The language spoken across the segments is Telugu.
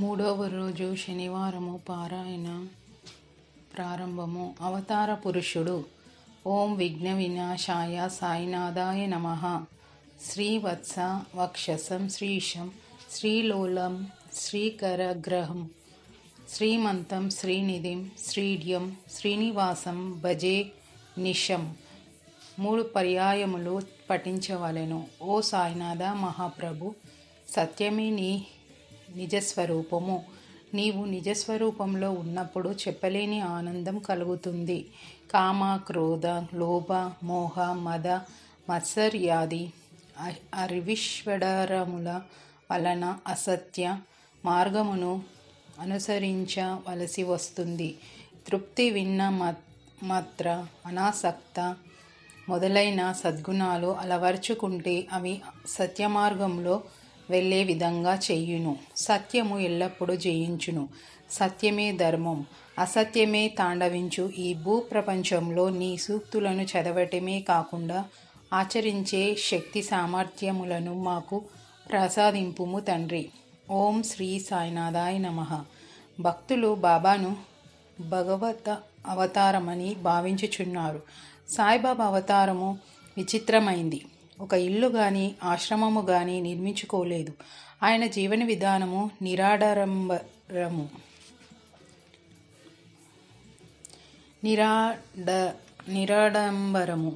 మూడవ రోజు శనివారము పారాయణ ప్రారంభము అవతార పురుషుడు ఓం విఘ్న వినాశాయ సాయినాథాయ నమ శ్రీవత్స వక్షసం శ్రీశం శ్రీలోలం శ్రీకరగ్రహం శ్రీమంతం శ్రీనిధిం శ్రీడ్యం శ్రీనివాసం భజే నిషం మూడు పర్యాయములు పఠించవలెను ఓ సాయినాథ మహాప్రభు సత్యమే నీ నిజస్వరూపము నీవు నిజస్వరూపంలో ఉన్నప్పుడు చెప్పలేని ఆనందం కలుగుతుంది కామ క్రోధ లోభ మోహ మద మత్సర్యాది అరివిశ్వడరముల వలన అసత్య మార్గమును అనుసరించవలసి వస్తుంది తృప్తి విన్న మాత్ర అనాసక్త మొదలైన సద్గుణాలు అలవర్చుకుంటే అవి సత్యమార్గంలో వెళ్ళే విధంగా చెయ్యును సత్యము ఎల్లప్పుడూ జయించును సత్యమే ధర్మం అసత్యమే తాండవించు ఈ భూప్రపంచంలో నీ సూక్తులను చదవటమే కాకుండా ఆచరించే శక్తి సామర్థ్యములను మాకు ప్రసాదింపుము తండ్రి ఓం శ్రీ సాయినాథాయ నమ భక్తులు బాబాను భగవత అవతారమని భావించుచున్నారు సాయిబాబా అవతారము విచిత్రమైంది ఒక ఇల్లు కానీ ఆశ్రమము కానీ నిర్మించుకోలేదు ఆయన జీవన విధానము నిరాడరంబరము నిరాడ నిరాడంబరము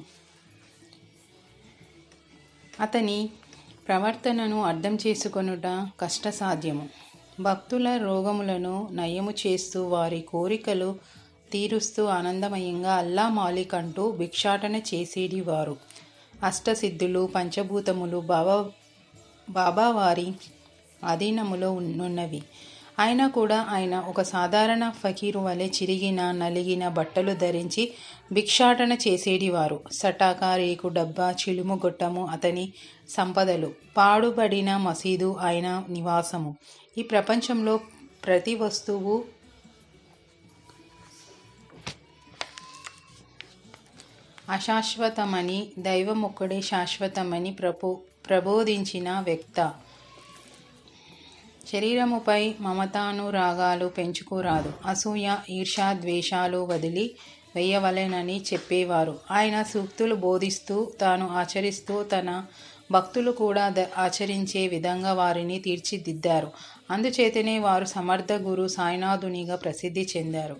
అతని ప్రవర్తనను అర్థం చేసుకొనుట కష్టసాధ్యము భక్తుల రోగములను నయము చేస్తూ వారి కోరికలు తీరుస్తూ ఆనందమయంగా అల్లా మాలిక్ అంటూ భిక్షాటన చేసేది వారు అష్టసిద్ధులు పంచభూతములు బాబా బాబావారి అధీనములో ఉన్నవి అయినా కూడా ఆయన ఒక సాధారణ ఫకీరు వలె చిరిగిన నలిగిన బట్టలు ధరించి భిక్షాటన చేసేడివారు సటాక రేకు డబ్బా చిలుము గొట్టము అతని సంపదలు పాడుబడిన మసీదు ఆయన నివాసము ఈ ప్రపంచంలో ప్రతి వస్తువు అశాశ్వతమని దైవముక్కడే శాశ్వతమని ప్రపో ప్రబోధించిన వ్యక్త శరీరముపై మమతానురాగాలు పెంచుకోరాదు అసూయ ఈర్షా ద్వేషాలు వదిలి వేయవలెనని చెప్పేవారు ఆయన సూక్తులు బోధిస్తూ తాను ఆచరిస్తూ తన భక్తులు కూడా ఆచరించే విధంగా వారిని తీర్చిదిద్దారు అందుచేతనే వారు సమర్థ గురు సాయినాథునిగా ప్రసిద్ధి చెందారు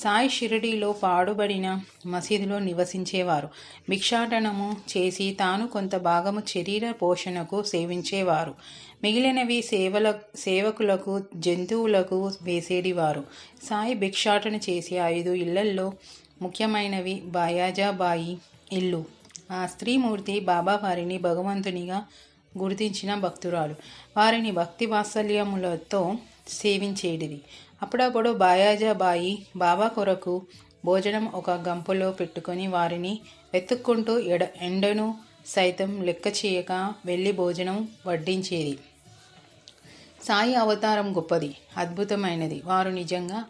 సాయి షిరిడీలో పాడుబడిన మసీదులో నివసించేవారు భిక్షాటనము చేసి తాను కొంత భాగము శరీర పోషణకు సేవించేవారు మిగిలినవి సేవల సేవకులకు జంతువులకు వేసేడివారు సాయి భిక్షాటన చేసి ఐదు ఇళ్లల్లో ముఖ్యమైనవి బాయాజాబాయి ఇల్లు ఆ స్త్రీమూర్తి బాబా వారిని భగవంతునిగా గుర్తించిన భక్తురాలు వారిని భక్తి వాత్సల్యములతో సేవించేటిది అప్పుడప్పుడు బాయాజాబాయి బాబా కొరకు భోజనం ఒక గంపలో పెట్టుకొని వారిని వెతుక్కుంటూ ఎడ ఎండను సైతం లెక్క చేయక వెళ్ళి భోజనం వడ్డించేది సాయి అవతారం గొప్పది అద్భుతమైనది వారు నిజంగా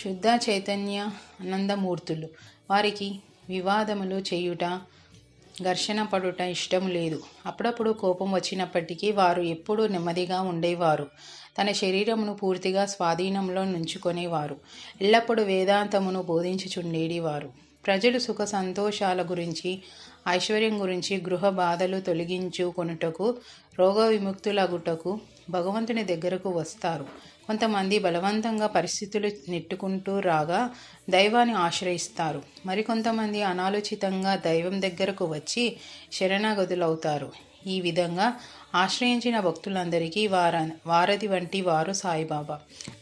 శుద్ధ చైతన్య ఆనందమూర్తులు వారికి వివాదములు చేయుట ఘర్షణ పడుట ఇష్టం లేదు అప్పుడప్పుడు కోపం వచ్చినప్పటికీ వారు ఎప్పుడూ నెమ్మదిగా ఉండేవారు తన శరీరమును పూర్తిగా స్వాధీనంలో నుంచుకునేవారు ఎల్లప్పుడూ వేదాంతమును బోధించుచుండేవారు ప్రజలు సుఖ సంతోషాల గురించి ఐశ్వర్యం గురించి గృహ బాధలు తొలగించుకొనుటకు రోగ విముక్తులగుటకు భగవంతుని దగ్గరకు వస్తారు కొంతమంది బలవంతంగా పరిస్థితులు నెట్టుకుంటూ రాగా దైవాన్ని ఆశ్రయిస్తారు మరికొంతమంది అనాలోచితంగా దైవం దగ్గరకు వచ్చి శరణాగతులవుతారు ఈ విధంగా ఆశ్రయించిన భక్తులందరికీ వార వారధి వంటి వారు సాయిబాబా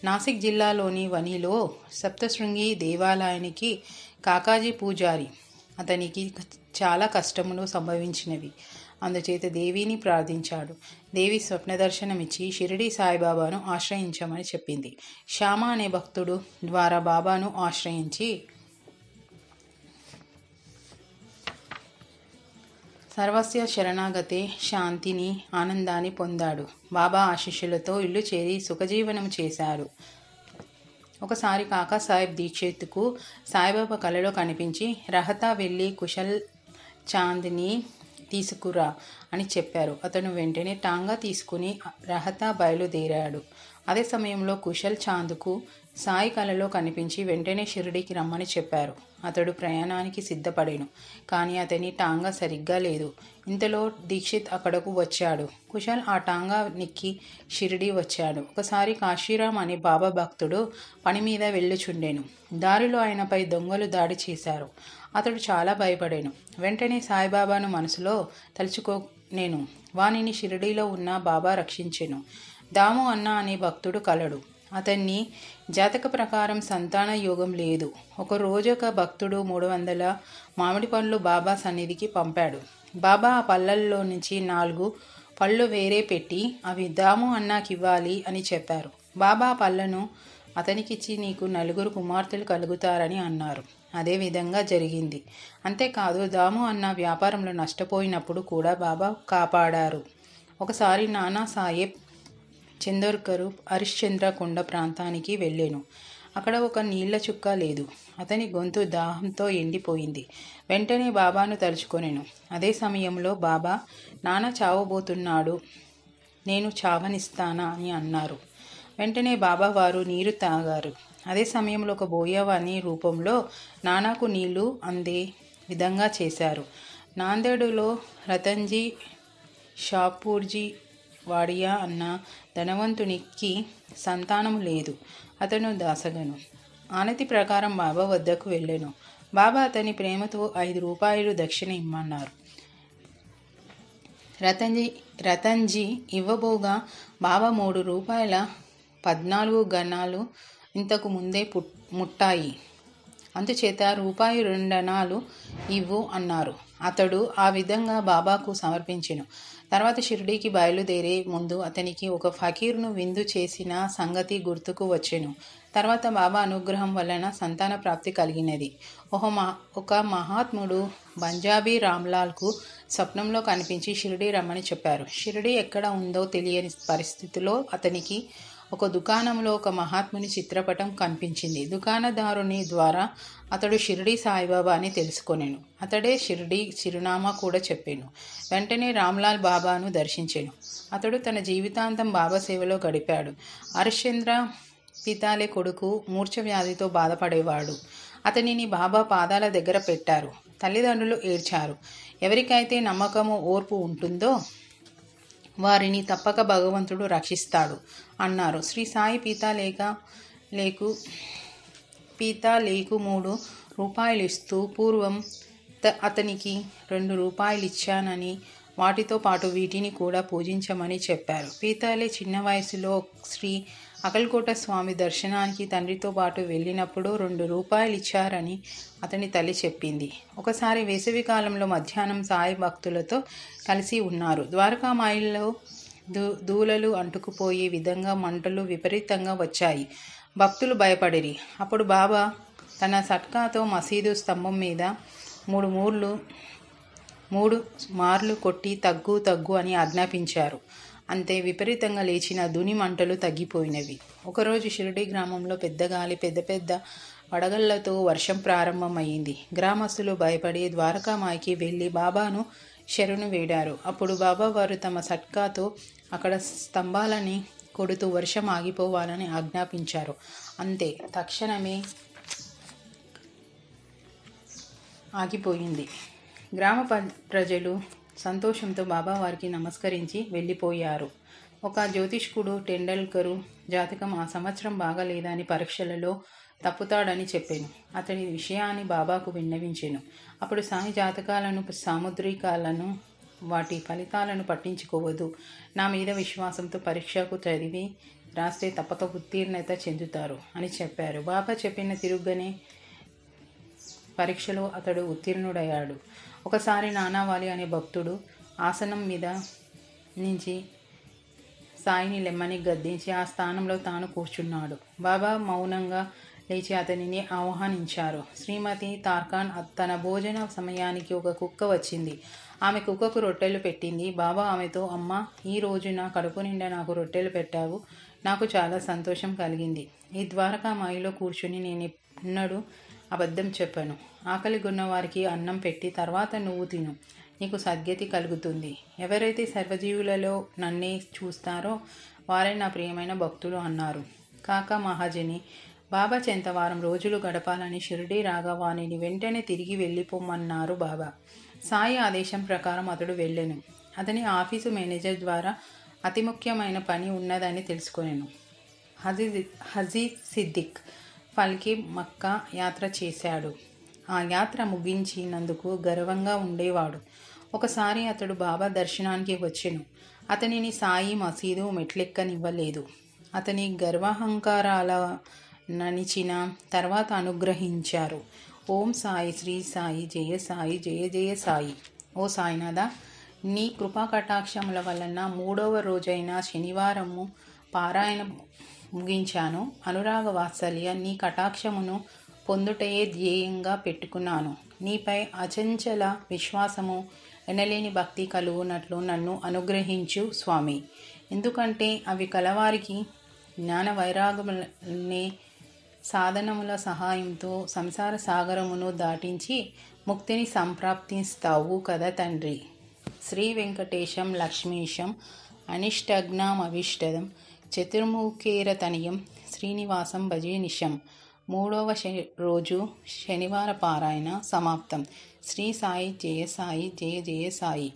నాసిక్ జిల్లాలోని వనిలో సప్తశృంగి దేవాలయానికి కాకాజీ పూజారి అతనికి చాలా కష్టములు సంభవించినవి అందుచేత దేవిని ప్రార్థించాడు దేవి స్వప్న దర్శనమిచ్చి షిరిడి సాయిబాబాను ఆశ్రయించమని చెప్పింది శ్యామ అనే భక్తుడు ద్వారా బాబాను ఆశ్రయించి సర్వస్య శరణాగతే శాంతిని ఆనందాన్ని పొందాడు బాబా ఆశీస్సులతో ఇల్లు చేరి సుఖజీవనం చేశారు ఒకసారి కాకా సాహెబ్ దీక్షిత్కు సాయిబాబా కళలో కనిపించి రహత వెళ్ళి కుశల్ చాంద్ని తీసుకురా అని చెప్పారు అతను వెంటనే టాంగా తీసుకుని రహతా బయలుదేరాడు అదే సమయంలో కుశల్ చాందుకు సాయి కళలో కనిపించి వెంటనే షిరిడీకి రమ్మని చెప్పారు అతడు ప్రయాణానికి సిద్ధపడాను కానీ అతని టాంగా సరిగ్గా లేదు ఇంతలో దీక్షిత్ అక్కడకు వచ్చాడు కుశల్ ఆ టాంగా నిక్కి షిరిడీ వచ్చాడు ఒకసారి కాశీరామ్ అనే బాబా భక్తుడు పని మీద వెళ్ళుచుండెను దారిలో ఆయనపై దొంగలు దాడి చేశారు అతడు చాలా భయపడాను వెంటనే సాయిబాబాను మనసులో తలుచుకో నేను వానిని షిరిడీలో ఉన్న బాబా రక్షించాను దాము అన్న అనే భక్తుడు కలడు అతన్ని జాతక ప్రకారం సంతాన యోగం లేదు ఒక రోజొక భక్తుడు మూడు వందల మామిడి పండ్లు బాబా సన్నిధికి పంపాడు బాబా ఆ పళ్ళల్లో నుంచి నాలుగు పళ్ళు వేరే పెట్టి అవి దాము అన్నాకివ్వాలి అని చెప్పారు బాబా పళ్ళను అతనికిచ్చి నీకు నలుగురు కుమార్తెలు కలుగుతారని అన్నారు అదేవిధంగా జరిగింది అంతేకాదు దాము అన్న వ్యాపారంలో నష్టపోయినప్పుడు కూడా బాబా కాపాడారు ఒకసారి నానా సాహెబ్ చందోర్కరు హరిశ్చంద్ర కొండ ప్రాంతానికి వెళ్ళాను అక్కడ ఒక నీళ్ల చుక్క లేదు అతని గొంతు దాహంతో ఎండిపోయింది వెంటనే బాబాను తలుచుకొనెను అదే సమయంలో బాబా నాన్న చావబోతున్నాడు నేను చావనిస్తానా అని అన్నారు వెంటనే బాబావారు నీరు తాగారు అదే సమయంలో ఒక బోయవాణి రూపంలో నానాకు నీళ్లు అందే విధంగా చేశారు నాందేడులో రతన్జీ షాపూర్జీ వాడియా అన్న ధనవంతునికి సంతానం లేదు అతను దాసగను ఆనతి ప్రకారం బాబా వద్దకు వెళ్ళాను బాబా అతని ప్రేమతో ఐదు రూపాయలు దక్షిణ ఇమ్మన్నారు రతన్జీ రతన్జీ ఇవ్వబోగా బాబా మూడు రూపాయల పద్నాలుగు గణాలు ఇంతకు ముందే పుట్ ముట్టాయి అందుచేత రూపాయి రెండనాలు ఇవ్వు అన్నారు అతడు ఆ విధంగా బాబాకు సమర్పించెను తర్వాత షిరిడీకి బయలుదేరే ముందు అతనికి ఒక ఫకీర్ను విందు చేసిన సంగతి గుర్తుకు వచ్చెను తర్వాత బాబా అనుగ్రహం వలన సంతాన ప్రాప్తి కలిగినది ఒక మా ఒక మహాత్ముడు పంజాబీ రామ్లాల్కు స్వప్నంలో కనిపించి షిరిడీ రమ్మని చెప్పారు షిరిడీ ఎక్కడ ఉందో తెలియని పరిస్థితిలో అతనికి ఒక దుకాణంలో ఒక మహాత్ముని చిత్రపటం కనిపించింది దుకాణదారుని ద్వారా అతడు షిరిడి సాయిబాబా అని తెలుసుకొనేను అతడే షిరిడి చిరునామా కూడా చెప్పాను వెంటనే రామ్లాల్ బాబాను దర్శించాను అతడు తన జీవితాంతం బాబా సేవలో గడిపాడు హరిశ్చంద్ర పితాలే కొడుకు మూర్ఛ వ్యాధితో బాధపడేవాడు అతనిని బాబా పాదాల దగ్గర పెట్టారు తల్లిదండ్రులు ఏడ్చారు ఎవరికైతే నమ్మకము ఓర్పు ఉంటుందో వారిని తప్పక భగవంతుడు రక్షిస్తాడు అన్నారు శ్రీ సాయి పీతా లేక లేకు పీతా లేకు మూడు రూపాయలు ఇస్తూ పూర్వం అతనికి రెండు రూపాయలు ఇచ్చానని వాటితో పాటు వీటిని కూడా పూజించమని చెప్పారు పీతాలే చిన్న వయసులో శ్రీ అకల్కోట స్వామి దర్శనానికి తండ్రితో పాటు వెళ్ళినప్పుడు రెండు రూపాయలు ఇచ్చారని అతని తల్లి చెప్పింది ఒకసారి వేసవి కాలంలో మధ్యాహ్నం సాయి భక్తులతో కలిసి ఉన్నారు ద్వారకామాయిల్లో దూ దూలలు అంటుకుపోయే విధంగా మంటలు విపరీతంగా వచ్చాయి భక్తులు భయపడిరి అప్పుడు బాబా తన సట్కాతో మసీదు స్తంభం మీద మూడు మూర్లు మూడు మార్లు కొట్టి తగ్గు తగ్గు అని ఆజ్ఞాపించారు అంతే విపరీతంగా లేచిన దుని మంటలు తగ్గిపోయినవి ఒకరోజు షిరిడి గ్రామంలో పెద్ద గాలి పెద్ద పెద్ద వడగళ్లతో వర్షం ప్రారంభమైంది గ్రామస్తులు భయపడి ద్వారకామాయికి వెళ్ళి బాబాను శరణు వేడారు అప్పుడు బాబా వారు తమ సట్కాతో అక్కడ స్తంభాలని కొడుతూ వర్షం ఆగిపోవాలని ఆజ్ఞాపించారు అంతే తక్షణమే ఆగిపోయింది గ్రామ ప్రజలు సంతోషంతో బాబావారికి నమస్కరించి వెళ్ళిపోయారు ఒక జ్యోతిష్కుడు టెండల్కరు జాతకం ఆ సంవత్సరం బాగాలేదని పరీక్షలలో తప్పుతాడని చెప్పాను అతని విషయాన్ని బాబాకు విన్నవించాను అప్పుడు సాయి జాతకాలను సాముద్రికాలను వాటి ఫలితాలను పట్టించుకోవద్దు నా మీద విశ్వాసంతో పరీక్షకు చదివి రాస్తే తప్పక ఉత్తీర్ణత చెందుతారు అని చెప్పారు బాబా చెప్పిన తిరుగ్గనే పరీక్షలో అతడు ఉత్తీర్ణుడయ్యాడు ఒకసారి నానావాలి అనే భక్తుడు ఆసనం మీద నుంచి సాయిని లెమ్మని గద్దించి ఆ స్థానంలో తాను కూర్చున్నాడు బాబా మౌనంగా లేచి అతనిని ఆహ్వానించారు శ్రీమతి తార్కాన్ తన భోజన సమయానికి ఒక కుక్క వచ్చింది ఆమె కుక్కకు రొట్టెలు పెట్టింది బాబా ఆమెతో అమ్మ ఈ రోజున నా కడుపు నిండా నాకు రొట్టెలు పెట్టావు నాకు చాలా సంతోషం కలిగింది ఈ ద్వారకామాయిలో కూర్చుని నేను ఎన్నడూ అబద్ధం చెప్పను ఆకలి గున్నవారికి అన్నం పెట్టి తర్వాత నువ్వు తిను నీకు సద్గతి కలుగుతుంది ఎవరైతే సర్వజీవులలో నన్నే చూస్తారో వారే నా ప్రియమైన భక్తులు అన్నారు కాక మహాజని బాబా చెంత వారం రోజులు గడపాలని షిరిడి రాఘవాణిని వెంటనే తిరిగి వెళ్ళిపోమన్నారు బాబా సాయి ఆదేశం ప్రకారం అతడు వెళ్ళాను అతని ఆఫీసు మేనేజర్ ద్వారా అతి ముఖ్యమైన పని ఉన్నదని తెలుసుకునేను హజీ హజీ సిద్దిక్ పల్కి మక్కా యాత్ర చేశాడు ఆ యాత్ర ముగించినందుకు గర్వంగా ఉండేవాడు ఒకసారి అతడు బాబా దర్శనానికి వచ్చెను అతనిని సాయి మసీదు మెట్లెక్కనివ్వలేదు అతని గర్వహంకారాల నణిచిన తర్వాత అనుగ్రహించారు ఓం సాయి శ్రీ సాయి జయ సాయి జయ జయ సాయి ఓ సాయినాథ నీ కృపా కటాక్షముల వలన మూడవ రోజైన శనివారము పారాయణ ముగించాను అనురాగ వాత్సల్య నీ కటాక్షమును పొందుటయే ధ్యేయంగా పెట్టుకున్నాను నీపై అచంచల విశ్వాసము ఎనలేని భక్తి కలుగునట్లు నన్ను అనుగ్రహించు స్వామి ఎందుకంటే అవి కలవారికి జ్ఞాన వైరాగములనే సాధనముల సహాయంతో సంసార సాగరమును దాటించి ముక్తిని సంప్రాప్తిస్తావు కదా తండ్రి శ్రీ వెంకటేశం లక్ష్మీశం అనిష్టజ్ఞామవిష్టదం చతుర్ముఖేరతనియం శ్రీనివాసం భజే నిశం మూడవ రోజు శనివార పారాయణ సమాప్తం శ్రీ సాయి జయ సాయి జయ జయ సాయి